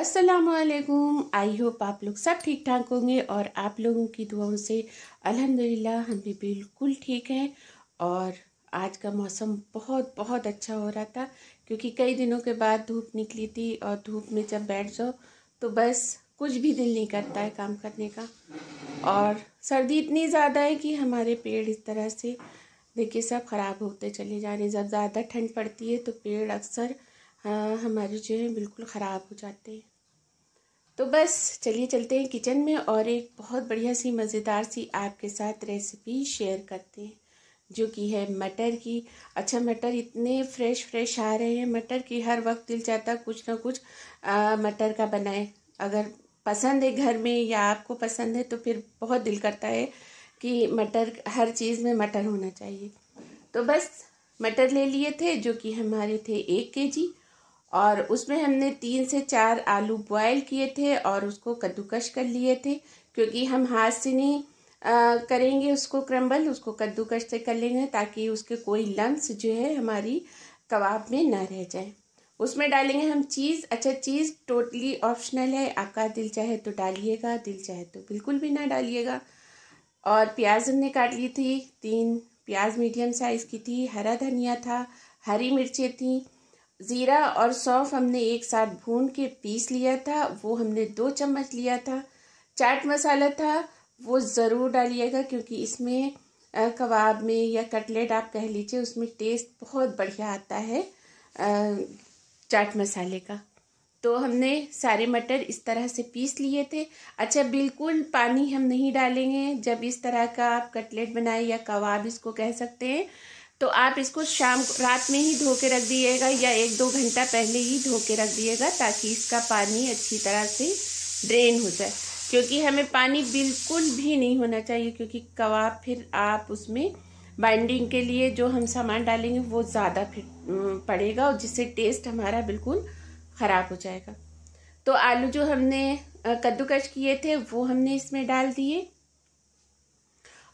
असलकुम I hope आप लोग सब ठीक ठाक होंगे और आप लोगों की दुआओं से अल्हम्दुलिल्लाह हम भी बिल्कुल ठीक हैं और आज का मौसम बहुत बहुत अच्छा हो रहा था क्योंकि कई दिनों के बाद धूप निकली थी और धूप में जब बैठ जाओ तो बस कुछ भी दिल नहीं करता है काम करने का और सर्दी इतनी ज़्यादा है कि हमारे पेड़ इस तरह से देखिए सब ख़राब होते चले जा रहे हैं जब ज़्यादा ठंड पड़ती है तो पेड़ अक्सर हाँ हमारे जो है बिल्कुल ख़राब हो जाते हैं तो बस चलिए चलते हैं किचन में और एक बहुत बढ़िया सी मज़ेदार सी आपके साथ रेसिपी शेयर करते हैं जो कि है मटर की अच्छा मटर इतने फ्रेश फ्रेश आ रहे हैं मटर की हर वक्त दिल चाहता कुछ ना कुछ मटर का बनाए अगर पसंद है घर में या आपको पसंद है तो फिर बहुत दिल करता है कि मटर हर चीज़ में मटर होना चाहिए तो बस मटर ले लिए थे जो कि हमारे थे एक के जी और उसमें हमने तीन से चार आलू बॉयल किए थे और उसको कद्दूकश कर लिए थे क्योंकि हम हाथ से नहीं आ, करेंगे उसको क्रम्बल उसको कद्दूकश से कर लेंगे ताकि उसके कोई लम्स जो है हमारी कबाब में ना रह जाए उसमें डालेंगे हम चीज़ अच्छा चीज़ टोटली ऑप्शनल है आपका दिल चाहे तो डालिएगा दिल चाहे तो बिल्कुल भी ना डालिएगा और प्याज हमने काट ली थी तीन प्याज मीडियम साइज़ की थी हरा धनिया था हरी मिर्चें थी ज़ीरा और सौंफ हमने एक साथ भून के पीस लिया था वो हमने दो चम्मच लिया था चाट मसाला था वो ज़रूर डालिएगा क्योंकि इसमें कबाब में या कटलेट आप कह लीजिए उसमें टेस्ट बहुत बढ़िया आता है चाट मसाले का तो हमने सारे मटर इस तरह से पीस लिए थे अच्छा बिल्कुल पानी हम नहीं डालेंगे जब इस तरह का आप कटलेट बनाए या कबाब इसको कह सकते हैं तो आप इसको शाम रात में ही धो के रख दिएगा या एक दो घंटा पहले ही धो के रख दिएगा ताकि इसका पानी अच्छी तरह से ड्रेन हो जाए क्योंकि हमें पानी बिल्कुल भी नहीं होना चाहिए क्योंकि कबाब फिर आप उसमें बाइंडिंग के लिए जो हम सामान डालेंगे वो ज़्यादा फिर पड़ेगा और जिससे टेस्ट हमारा बिल्कुल ख़राब हो जाएगा तो आलू जो हमने कद्दूकश किए थे वो हमने इसमें डाल दिए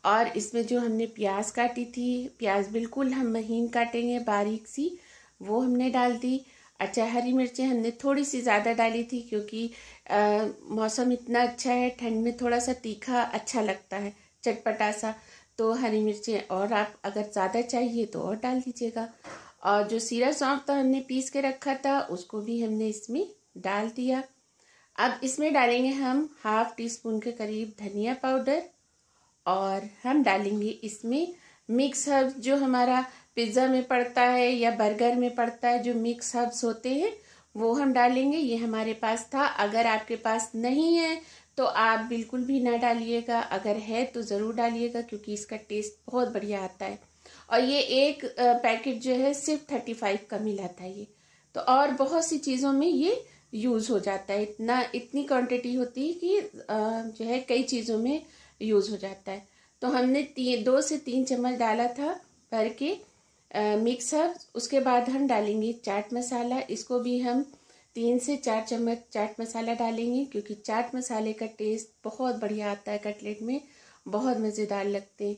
और इसमें जो हमने प्याज काटी थी प्याज बिल्कुल हम महीन काटेंगे बारीक सी वो हमने डाल दी अच्छा हरी मिर्चें हमने थोड़ी सी ज़्यादा डाली थी क्योंकि मौसम इतना अच्छा है ठंड में थोड़ा सा तीखा अच्छा लगता है चटपटा सा तो हरी मिर्चें और आप अगर ज़्यादा चाहिए तो और डाल दीजिएगा और जो सीरा सौंफ था तो हमने पीस के रखा था उसको भी हमने इसमें डाल दिया अब इसमें डालेंगे हम हाफ टी स्पून के करीब धनिया पाउडर और हम डालेंगे इसमें मिक्स हर्ब्स जो हमारा पिज़्ज़ा में पड़ता है या बर्गर में पड़ता है जो मिक्स हर्ब्स होते हैं वो हम डालेंगे ये हमारे पास था अगर आपके पास नहीं है तो आप बिल्कुल भी ना डालिएगा अगर है तो ज़रूर डालिएगा क्योंकि इसका टेस्ट बहुत बढ़िया आता है और ये एक पैकेट जो है सिर्फ थर्टी फाइव का मिला था ये तो और बहुत सी चीज़ों में ये यूज़ हो जाता है इतना इतनी क्वांटिटी होती है कि जो है कई चीज़ों में यूज़ हो जाता है तो हमने ती दो से तीन चम्मच डाला था भर के मिक्सर उसके बाद हम डालेंगे चाट मसाला इसको भी हम तीन से चार चम्मच चाट मसाला डालेंगे क्योंकि चाट मसाले का टेस्ट बहुत बढ़िया आता है कटलेट में बहुत मज़ेदार लगते हैं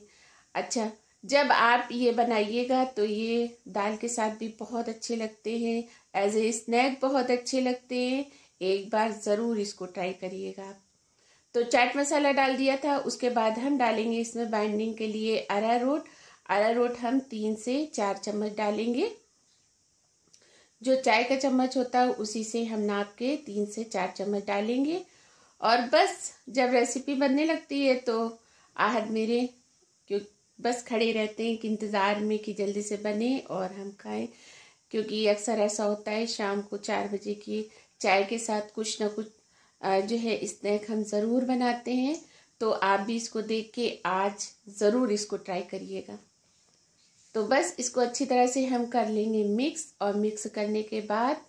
अच्छा जब आप ये बनाइएगा तो ये दाल के साथ भी बहुत अच्छे लगते हैं एज ए स्नैक बहुत अच्छे लगते हैं एक बार ज़रूर इसको ट्राई करिएगा आप तो चाट मसाला डाल दिया था उसके बाद हम डालेंगे इसमें बाइंडिंग के लिए अरा रोट अरा रोट हम तीन से चार चम्मच डालेंगे जो चाय का चम्मच होता है उसी से हम नाप के तीन से चार चम्मच डालेंगे और बस जब रेसिपी बनने लगती है तो आहद मेरे क्यों बस खड़े रहते हैं कि इंतज़ार में कि जल्दी से बने और हम खाएं क्योंकि अक्सर ऐसा होता है शाम को चार बजे की चाय के साथ कुछ ना कुछ जो है स्नैक हम ज़रूर बनाते हैं तो आप भी इसको देख के आज ज़रूर इसको ट्राई करिएगा तो बस इसको अच्छी तरह से हम कर लेंगे मिक्स और मिक्स करने के बाद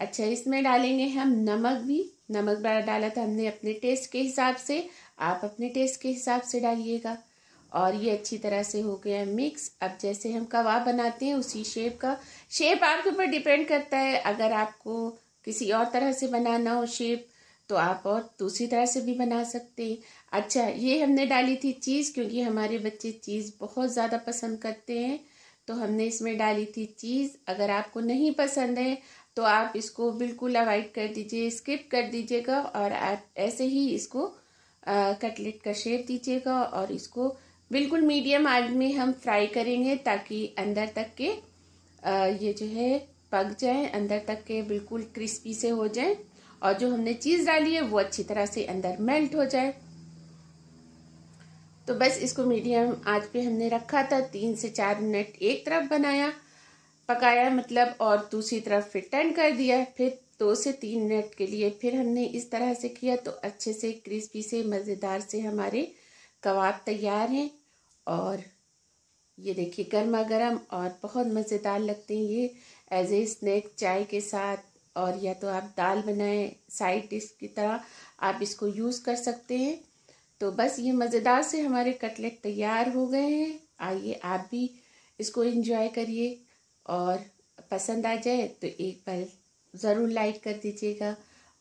अच्छा इसमें डालेंगे हम नमक भी नमक बड़ा डाला था हमने अपने टेस्ट के हिसाब से आप अपने टेस्ट के हिसाब से डालिएगा और ये अच्छी तरह से हो गया मिक्स अब जैसे हम कबाब बनाते हैं उसी शेप का शेप आपके ऊपर डिपेंड करता है अगर आपको किसी और तरह से बनाना हो शेप तो आप और दूसरी तरह से भी बना सकते हैं अच्छा ये हमने डाली थी चीज़ क्योंकि हमारे बच्चे चीज़ बहुत ज़्यादा पसंद करते हैं तो हमने इसमें डाली थी चीज़ अगर आपको नहीं पसंद है तो आप इसको बिल्कुल अवॉइड कर दीजिए स्किप कर दीजिएगा और आप ऐसे ही इसको कटलेट का शेप दीजिएगा और इसको बिल्कुल मीडियम आग में हम फ्राई करेंगे ताकि अंदर तक के आ, ये जो है पक जाए अंदर तक के बिल्कुल क्रिस्पी से हो जाए और जो हमने चीज़ डाली है वो अच्छी तरह से अंदर मेल्ट हो जाए तो बस इसको मीडियम आज पे हमने रखा था तीन से चार मिनट एक तरफ बनाया पकाया मतलब और दूसरी तरफ फिर टर्न कर दिया फिर दो से तीन मिनट के लिए फिर हमने इस तरह से किया तो अच्छे से क्रिस्पी से मज़ेदार से हमारे कबाब तैयार हैं और ये देखिए गर्मा गर्म और बहुत मज़ेदार लगते हैं ये एज ए स्नैक चाय के साथ और या तो आप दाल बनाएं साइड डिश की तरह आप इसको यूज़ कर सकते हैं तो बस ये मज़ेदार से हमारे कटलेट तैयार हो गए हैं आइए आप भी इसको इंजॉय करिए और पसंद आ जाए तो एक बार ज़रूर लाइक कर दीजिएगा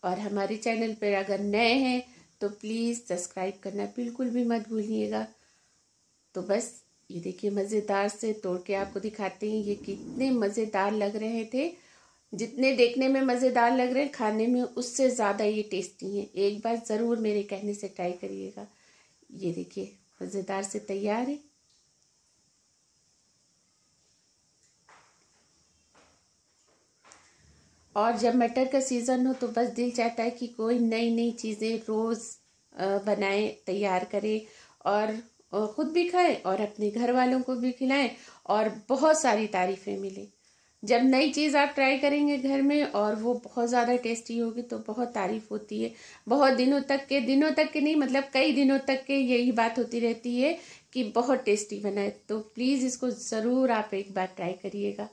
और हमारे चैनल पर अगर नए हैं तो प्लीज़ सब्सक्राइब करना बिल्कुल भी मत भूलिएगा तो बस ये देखिए मज़ेदार से तोड़ के आपको दिखाते हैं ये कितने मज़ेदार लग रहे थे जितने देखने में मज़ेदार लग रहे हैं खाने में उससे ज़्यादा ये टेस्टी हैं एक बार ज़रूर मेरे कहने से ट्राई करिएगा ये देखिए मज़ेदार से तैयार है और जब मटर का सीज़न हो तो बस दिल चाहता है कि कोई नई नई चीज़ें रोज़ बनाएं तैयार करें और ख़ुद भी खाएं और अपने घर वालों को भी खिलाएं और बहुत सारी तारीफ़ें मिलें जब नई चीज़ आप ट्राई करेंगे घर में और वो बहुत ज़्यादा टेस्टी होगी तो बहुत तारीफ होती है बहुत दिनों तक के दिनों तक के नहीं मतलब कई दिनों तक के यही बात होती रहती है कि बहुत टेस्टी बना है तो प्लीज़ इसको ज़रूर आप एक बार ट्राई करिएगा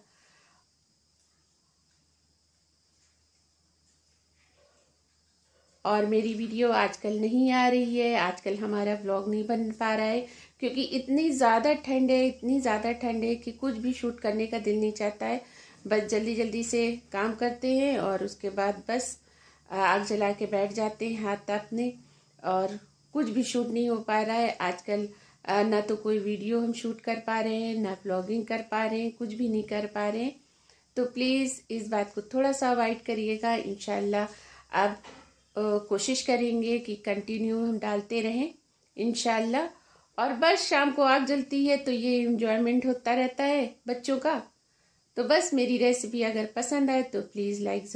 और मेरी वीडियो आजकल नहीं आ रही है आजकल हमारा व्लॉग नहीं बन पा रहा है क्योंकि इतनी ज़्यादा ठंड है इतनी ज़्यादा ठंड है कि कुछ भी शूट करने का दिल नहीं चाहता है बस जल्दी जल्दी से काम करते हैं और उसके बाद बस आग जला के बैठ जाते हैं हाथ तापने और कुछ भी शूट नहीं हो पा रहा है आजकल ना तो कोई वीडियो हम शूट कर पा रहे हैं ना ब्लॉगिंग कर पा रहे हैं कुछ भी नहीं कर पा रहे हैं तो प्लीज़ इस बात को थोड़ा सा अवॉइड करिएगा इन आप कोशिश करेंगे कि कंटिन्यू हम डालते रहें इन और बस शाम को आग जलती है तो ये इन्जॉयमेंट होता रहता है बच्चों का तो बस मेरी रेसिपी अगर पसंद आए तो प्लीज़ लाइक